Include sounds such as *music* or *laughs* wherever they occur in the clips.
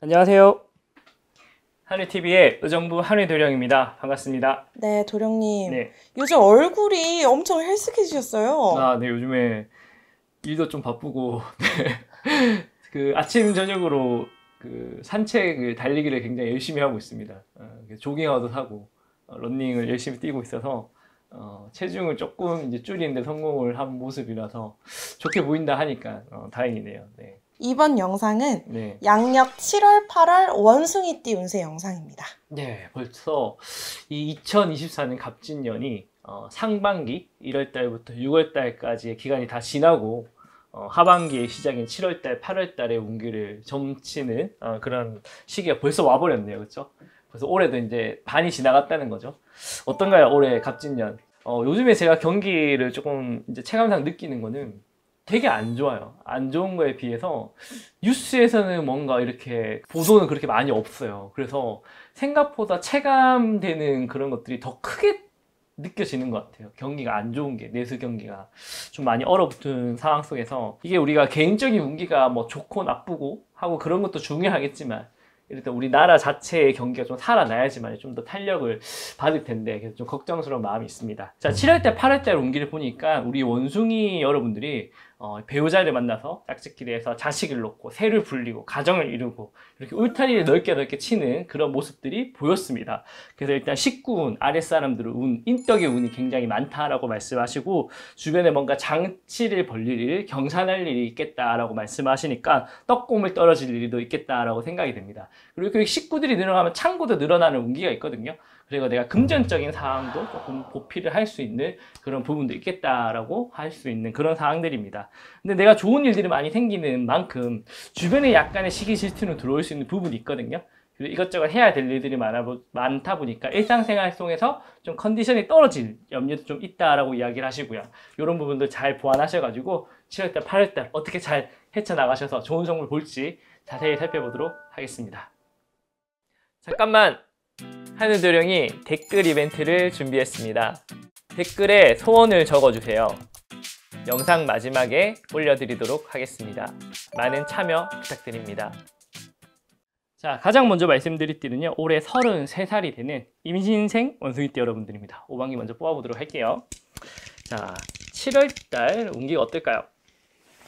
안녕하세요. 한의TV의 의정부 한의도령입니다. 반갑습니다. 네, 도령님. 네. 요즘 얼굴이 엄청 헬스케지셨어요. 아, 네, 요즘에 일도 좀 바쁘고, *laughs* 네. 그 아침, 저녁으로 그산책 그 달리기를 굉장히 열심히 하고 있습니다. 어, 조깅하도 하고, 런닝을 어, 열심히 뛰고 있어서, 어, 체중을 조금 이제 줄이는데 성공을 한 모습이라서 좋게 보인다 하니까 어, 다행이네요. 네. 이번 영상은 네. 양력 7월, 8월 원숭이띠 운세 영상입니다. 네, 벌써 이 2024년 갑진년이 어, 상반기 1월 달부터 6월 달까지의 기간이 다 지나고 어, 하반기의 시작인 7월 달, 8월 달의 운기를 점치는 어, 그런 시기가 벌써 와버렸네요, 그렇죠? 그래서 올해도 이제 반이 지나갔다는 거죠. 어떤가요, 올해 갑진년? 어, 요즘에 제가 경기를 조금 이제 체감상 느끼는 거는 되게 안 좋아요. 안 좋은 거에 비해서 뉴스에서는 뭔가 이렇게 보도는 그렇게 많이 없어요. 그래서 생각보다 체감되는 그런 것들이 더 크게 느껴지는 것 같아요. 경기가 안 좋은 게, 내수 경기가 좀 많이 얼어붙은 상황 속에서 이게 우리가 개인적인 운기가 뭐 좋고 나쁘고 하고 그런 것도 중요하겠지만 일단 우리나라 자체의 경기가 좀 살아나야지만 좀 더 탄력을 받을 텐데 그래서 좀 걱정스러운 마음이 있습니다. 자, 7월 때 8월 때 운기를 보니까 우리 원숭이 여러분들이 어, 배우자를 만나서 짝짓기에서 자식을 놓고 새를 불리고 가정을 이루고 이렇게 울타리를 넓게 넓게 치는 그런 모습들이 보였습니다. 그래서 일단 식구운, 아랫사람들은 운, 인덕의 운이 굉장히 많다라고 말씀하시고 주변에 뭔가 장치를 벌릴 일, 경산할 일이 있겠다라고 말씀하시니까 떡고물 떨어질 일도 있겠다라고 생각이 됩니다. 그리고 그 식구들이 늘어나면 창고도 늘어나는 운기가 있거든요. 그리고 내가 금전적인 상황도 조금 보필을 할 수 있는 그런 부분도 있겠다라고 할 수 있는 그런 상황들입니다. 근데 내가 좋은 일들이 많이 생기는 만큼 주변에 약간의 시기 질투는 들어올 수 있는 부분이 있거든요. 그리고 이것저것 해야 될 일들이 많아, 많다 보니까 일상생활 속에서 좀 컨디션이 떨어질 염려도 좀 있다라고 이야기를 하시고요. 이런 부분들 잘 보완하셔가지고 7월달, 8월달 어떻게 잘 헤쳐나가셔서 좋은 성물 볼지 자세히 살펴보도록 하겠습니다. 잠깐만! 하늘도령이 댓글 이벤트를 준비했습니다. 댓글에 소원을 적어주세요. 영상 마지막에 올려드리도록 하겠습니다. 많은 참여 부탁드립니다. 자, 가장 먼저 말씀드릴 띠는요. 올해 33살이 되는 임신생 원숭이띠 여러분들입니다. 오방기 먼저 뽑아보도록 할게요. 자, 7월달 운기가 어떨까요?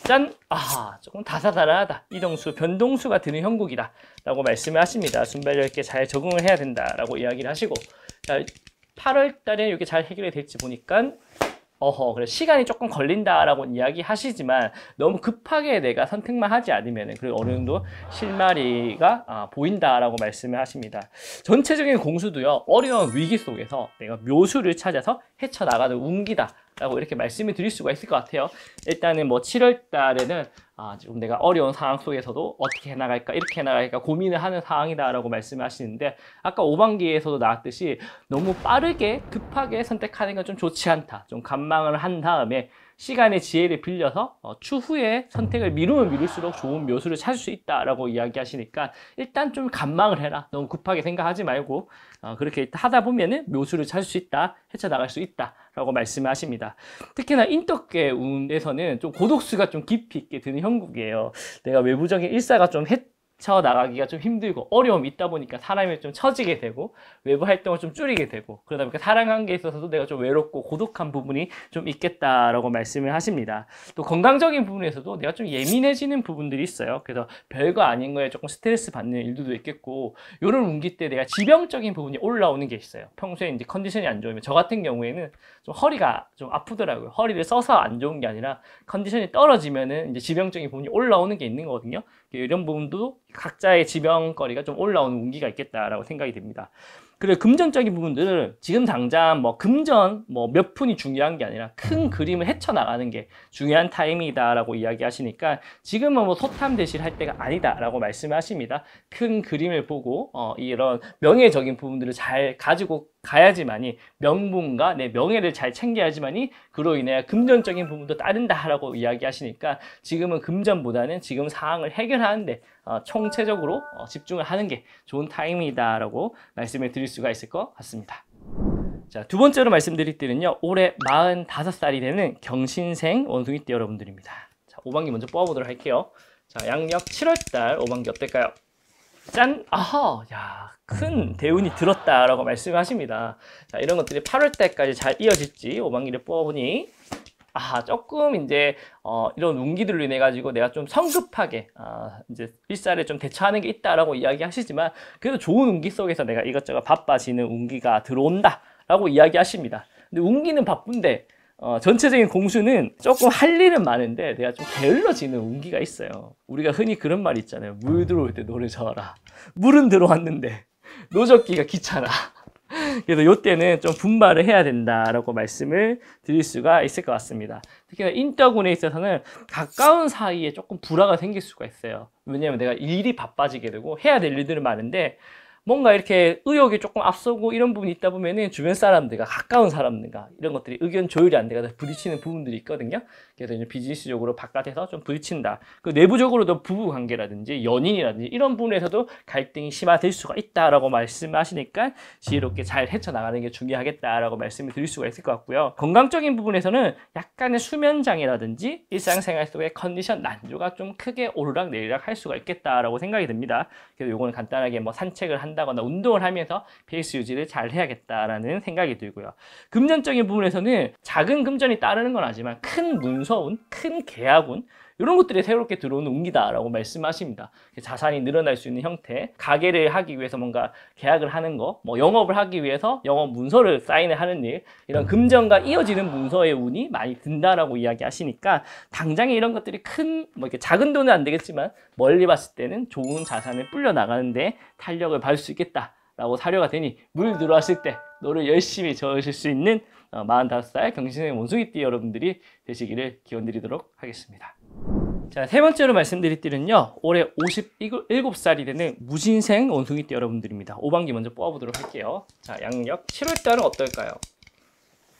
짠! 아 조금 다사다라하다. 이동수, 변동수가 드는 형국이다. 라고 말씀을 하십니다. 순발력 있게 잘 적응을 해야 된다. 라고 이야기를 하시고 8월 달에 이게 렇잘 해결이 될지 보니까 어허 그래 시간이 조금 걸린다라고 이야기하시지만 너무 급하게 내가 선택만 하지 않으면 그리고 어느 정도 실마리가 아, 보인다라고 말씀을 하십니다. 전체적인 공수도요 어려운 위기 속에서 내가 묘수를 찾아서 헤쳐나가는 운기다 라고 이렇게 말씀을 드릴 수가 있을 것 같아요. 일단은 뭐 7월 달에는 아, 지금 내가 어려운 상황 속에서도 어떻게 해나갈까, 이렇게 해나갈까 고민을 하는 상황이다라고 말씀을 하시는데 아까 5반기에서도 나왔듯이 너무 빠르게 급하게 선택하는 건 좀 좋지 않다. 좀감망을한 다음에 시간의 지혜를 빌려서 어, 추후에 선택을 미루면 미룰수록 좋은 묘수를 찾을 수 있다라고 이야기하시니까 일단 좀감망을 해라. 너무 급하게 생각하지 말고 어, 그렇게 하다 보면은 묘수를 찾을 수 있다, 헤쳐나갈 수 있다. 라고 말씀하십니다. 특히나 인덕계 운에서는 좀 고독수가 좀 깊이 있게 드는 형국이에요. 내가 외부적인 일사가 좀 했, 헤쳐 나가기가 좀 힘들고 어려움이 있다 보니까 사람이 좀 처지게 되고 외부 활동을 좀 줄이게 되고 그러다 보니까 사랑 관계에 있어서도 내가 좀 외롭고 고독한 부분이 좀 있겠다라고 말씀을 하십니다. 또 건강적인 부분에서도 내가 좀 예민해지는 부분들이 있어요. 그래서 별거 아닌 거에 조금 스트레스 받는 일도 있겠고 요런 운기 때 내가 지병적인 부분이 올라오는 게 있어요. 평소에 이제 컨디션이 안 좋으면 저 같은 경우에는 좀 허리가 좀 아프더라고요. 허리를 써서 안 좋은 게 아니라 컨디션이 떨어지면은 이제 지병적인 부분이 올라오는 게 있는 거거든요. 이런 부분도 각자의 지병거리가 좀 올라오는 운기가 있겠다라고 생각이 됩니다. 그리고 금전적인 부분들을 지금 당장 뭐 금전 뭐 몇 푼이 중요한 게 아니라 큰 그림을 헤쳐나가는 게 중요한 타임이다라고 이야기하시니까 지금은 뭐 소탐 대실 할 때가 아니다라고 말씀하십니다. 큰 그림을 보고 어 이런 명예적인 부분들을 잘 가지고 가야지만이 명분과 내 명예를 잘 챙겨야지만이 그로 인해 금전적인 부분도 따른다라고 이야기하시니까 지금은 금전보다는 지금 상황을 해결하는데 어, 총체적으로 어, 집중을 하는 게 좋은 타이밍이다라고 말씀을 드릴 수가 있을 것 같습니다. 자, 두 번째로 말씀드릴 때는요. 올해 45살이 되는 경신생 원숭이띠 여러분들입니다. 자, 5반기 먼저 뽑아보도록 할게요. 자, 양력 7월달 5반기 어떨까요? 짠! 아하! 야, 큰 대운이 들었다라고 말씀하십니다. 자, 이런 것들이 8월 때까지 잘 이어질지 오망기를 뽑아보니 아 조금 이제 어, 이런 운기들로 인해 가지고 내가 좀 성급하게 아, 이제 일사를 좀 대처하는 게 있다라고 이야기하시지만 그래도 좋은 운기 속에서 내가 이것저것 바빠지는 운기가 들어온다라고 이야기하십니다. 근데 운기는 바쁜데 어, 전체적인 공수는 조금 할 일은 많은데 내가 좀 게을러지는 운기가 있어요. 우리가 흔히 그런 말 있잖아요. 물 들어올 때 노를 저어라. 물은 들어왔는데 노젓기가 귀찮아. 그래서 요때는좀 분발을 해야 된다라고 말씀을 드릴 수가 있을 것 같습니다. 특히나 인터군에 있어서는 가까운 사이에 조금 불화가 생길 수가 있어요. 왜냐하면 내가 일이 바빠지게 되고 해야 될 일들은 많은데 뭔가 이렇게 의욕이 조금 앞서고 이런 부분이 있다 보면은 주변 사람들과 가까운 사람들과 이런 것들이 의견 조율이 안돼고 부딪히는 부분들이 있거든요. 그래서 이제 비즈니스적으로 바깥에서 좀 부딪힌다. 그 내부적으로도 부부 관계라든지 연인이라든지 이런 부분에서도 갈등이 심화될 수가 있다라고 말씀하시니까 지혜롭게 잘 헤쳐나가는 게 중요하겠다라고 말씀을 드릴 수가 있을 것 같고요. 건강적인 부분에서는 약간의 수면 장애라든지 일상생활 속의 컨디션 난조가 좀 크게 오르락 내리락 할 수가 있겠다라고 생각이 듭니다. 그래서 이거는 간단하게 뭐 산책을 한다거나 운동을 하면서 페이스 유지를 잘 해야겠다라는 생각이 들고요. 금전적인 부분에서는 작은 금전이 따르는 건 아니지만 큰 문. 무서운 큰 계약은 이런 것들이 새롭게 들어오는 운기다라고 말씀하십니다. 자산이 늘어날 수 있는 형태, 가게를 하기 위해서 뭔가 계약을 하는 거, 뭐 영업을 하기 위해서 영업 문서를 사인을 하는 일, 이런 금전과 이어지는 문서의 운이 많이 든다라고 이야기하시니까 당장에 이런 것들이 큰, 뭐 이렇게 작은 돈은 안 되겠지만 멀리 봤을 때는 좋은 자산을 불려 나가는데 탄력을 받을 수 있겠다라고 사료가 되니 물 들어왔을 때 너를 열심히 저으실 수 있는 45살 어, 경신의 원숭이띠 여러분들이 되시기를 기원드리도록 하겠습니다. 자, 세 번째로 말씀드릴 띠는요. 올해 57살이 되는 무진생 원숭이띠 여러분들입니다. 5반기 먼저 뽑아보도록 할게요. 자, 양력 7월달은 어떨까요?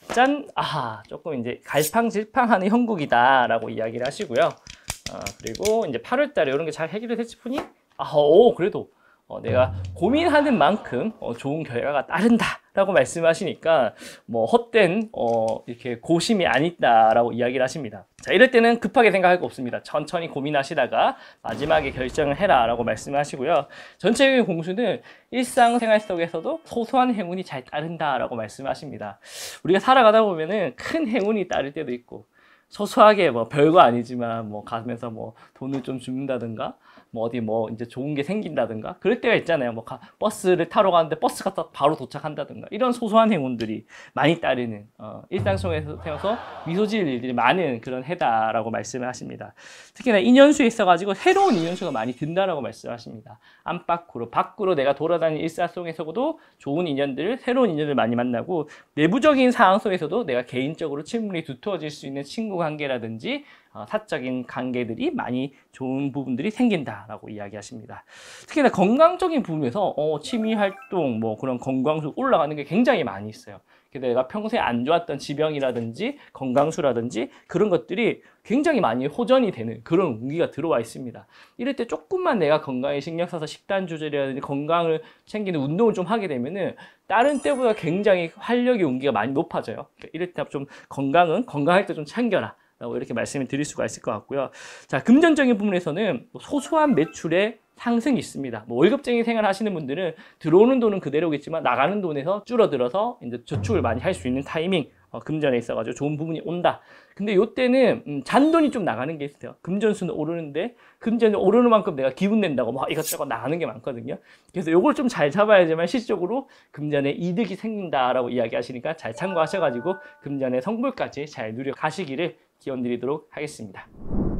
짠! 아하, 조금 이제 갈팡질팡하는 형국이다라고 이야기를 하시고요. 어, 그리고 이제 8월달에 이런 게 잘 해결이 됐지 보니 아, 오, 그래도 어, 내가 고민하는 만큼 어, 좋은 결과가 따른다라고 말씀하시니까 뭐 헛된 어, 이렇게 고심이 아니다라고 이야기를 하십니다. 자 이럴 때는 급하게 생각할 거 없습니다. 천천히 고민하시다가 마지막에 결정을 해라라고 말씀하시고요. 전체적인 공수는 일상생활 속에서도 소소한 행운이 잘 따른다라고 말씀하십니다. 우리가 살아가다 보면은 큰 행운이 따를 때도 있고 소소하게 뭐 별거 아니지만 뭐 가면서 뭐 돈을 좀 줍는다든가 뭐 어디 뭐 이제 좋은 게 생긴다든가 그럴 때가 있잖아요. 뭐 가, 버스를 타러 가는데 버스가 바로 도착한다든가 이런 소소한 행운들이 많이 따르는 어, 일상속에서 태워서 미소질 일들이 많은 그런 해다라고 말씀을 하십니다. 특히나 인연수에 있어가지고 새로운 인연수가 많이 든다라고 말씀하십니다. 안팎으로 밖으로 내가 돌아다니는 일상 속에서도 좋은 인연들, 새로운 인연을 많이 만나고 내부적인 상황 속에서도 내가 개인적으로 친분이 두터워질 수 있는 친구 관계라든지 어, 사적인 관계들이 많이 좋은 부분들이 생긴다라고 이야기하십니다. 특히나 건강적인 부분에서 어, 취미 활동 뭐 그런 건강수 올라가는 게 굉장히 많이 있어요. 내가 평소에 안 좋았던 지병이라든지 건강수라든지 그런 것들이 굉장히 많이 호전이 되는 그런 운기가 들어와 있습니다. 이럴 때 조금만 내가 건강에 신경 써서 식단 조절이라든지 건강을 챙기는 운동을 좀 하게 되면은 다른 때보다 굉장히 활력의 운기가 많이 높아져요. 그러니까 이럴 때 좀 건강은 건강할 때 좀 챙겨라. 라고 뭐 이렇게 말씀을 드릴 수가 있을 것 같고요. 자, 금전적인 부분에서는 뭐 소소한 매출의 상승이 있습니다. 뭐 월급쟁이 생활 하시는 분들은 들어오는 돈은 그대로겠지만 나가는 돈에서 줄어들어서 이제 저축을 많이 할 수 있는 타이밍 어, 금전에 있어가지고 좋은 부분이 온다. 근데 요때는 음, 잔돈이 좀 나가는 게 있어요. 금전수는 오르는데 금전이 오르는 만큼 내가 기분 낸다고 막 이것저것 나가는 게 많거든요. 그래서 요걸 좀 잘 잡아야지만 실질적으로 금전에 이득이 생긴다라고 이야기하시니까 잘 참고하셔가지고 금전의 성불까지 잘 누려가시기를 기원드리도록 하겠습니다.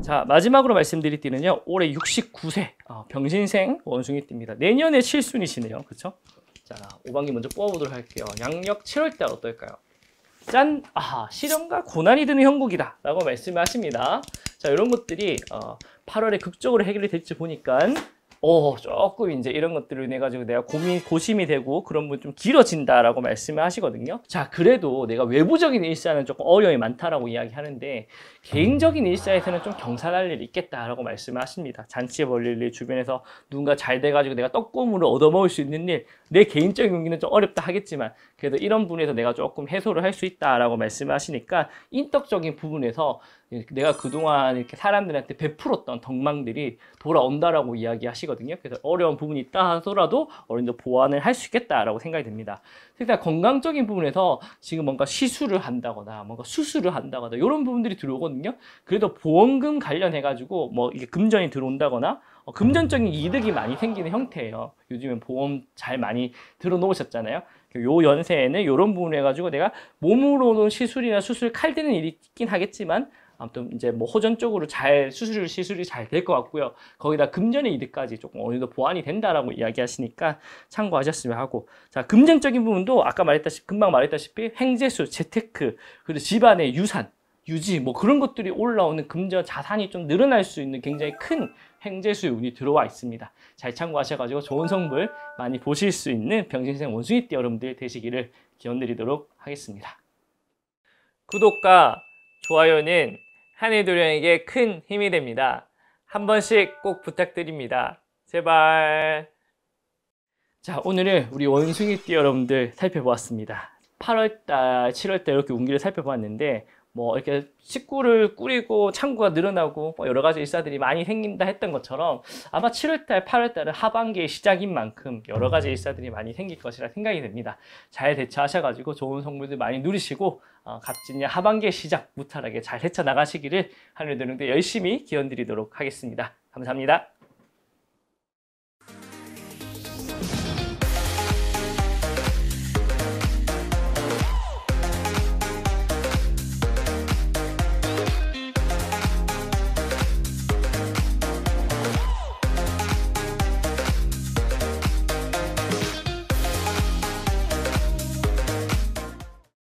자 마지막으로 말씀드릴 띠는요 올해 69세 어, 병신생 원숭이 띠입니다. 내년에 7순이시네요, 그렇죠? 자 5방기 먼저 뽑아보도록 할게요. 양력 7월달 어떨까요? 짠! 아, 시련과 고난이 드는 형국이다 라고 말씀하십니다. 자, 이런 것들이 어, 8월에 극적으로 해결이 될지 보니까 어, 조금 이제 이런 것들을 인해 가지고 내가 고민, 고심이 되고 그런 분 좀 길어진다라고 말씀을 하시거든요. 자, 그래도 내가 외부적인 일사는 조금 어려움이 많다라고 이야기하는데 개인적인 일사에서는 좀 경사날 일이 있겠다라고 말씀을 하십니다. 잔치 벌릴 일, 주변에서 누군가 잘 돼가지고 내가 떡고물을 얻어먹을 수 있는 일, 내 개인적인 용기는 좀 어렵다 하겠지만 그래도 이런 부분에서 내가 조금 해소를 할 수 있다라고 말씀하시니까 인덕적인 부분에서 내가 그동안 이렇게 사람들한테 베풀었던 덕망들이 돌아온다라고 이야기하시거든요. 그래서 어려운 부분이 있다 하더라도 어느 정도 보완을 할 수 있겠다라고 생각이 됩니다 일단 건강적인 부분에서 지금 뭔가 시술을 한다거나 뭔가 수술을 한다거나 이런 부분들이 들어오거든요. 그래도 보험금 관련해가지고 뭐 이게 금전이 들어온다거나 어, 금전적인 이득이 많이 생기는 형태예요. 요즘엔 보험 잘 많이 들어놓으셨잖아요. 요 연세에는 이런 부분을 해가지고 내가 몸으로는 시술이나 수술 칼대는 일이 있긴 하겠지만 아무튼 이제 뭐 호전적으로 잘 수술 시술이 잘 될 것 같고요. 거기다 금전의 이득까지 조금 어느 정도 보완이 된다라고 이야기하시니까 참고하셨으면 하고 자 금전적인 부분도 아까 말했다시피 금방 말했다시피 행재수, 재테크 그리고 집안의 유산 유지 뭐 그런 것들이 올라오는 금전 자산이 좀 늘어날 수 있는 굉장히 큰 횡제수 운이 들어와 있습니다. 잘 참고하셔가지고 좋은 성분 많이 보실 수 있는 병신생 원숭이띠 여러분들 되시기를 기원드리도록 하겠습니다. 구독과 좋아요는 한해도령에게 큰 힘이 됩니다. 한 번씩 꼭 부탁드립니다. 제발. 자, 오늘은 우리 원숭이띠 여러분들 살펴보았습니다. 8월달, 7월달 이렇게 운기를 살펴보았는데 뭐 이렇게 식구를 꾸리고 창구가 늘어나고 뭐 여러 가지 일사들이 많이 생긴다 했던 것처럼 아마 7월달, 8월달은 하반기의 시작인 만큼 여러 가지 일사들이 많이 생길 것이라 생각이 됩니다. 잘 대처하셔가지고 좋은 성물들 많이 누리시고 어, 갑진년 하반기의 시작 무탈하게 잘 헤쳐나가시기를 하늘의 는데 열심히 기원드리도록 하겠습니다. 감사합니다.